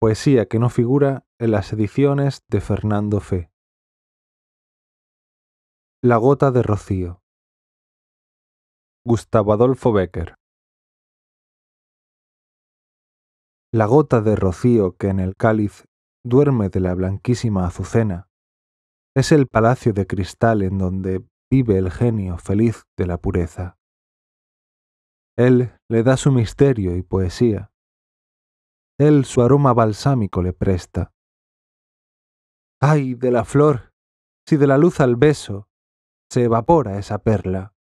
poesía que no figura en las ediciones de Fernando Fe. La gota de rocío. Gustavo Adolfo Becker. La gota de rocío que en el cáliz duerme de la blanquísima azucena es el palacio de cristal en donde vive el genio feliz de la pureza. Él le da su misterio y poesía, él su aroma balsámico le presta. ¡Ay de la flor! Si de la luz al beso se evapora esa perla.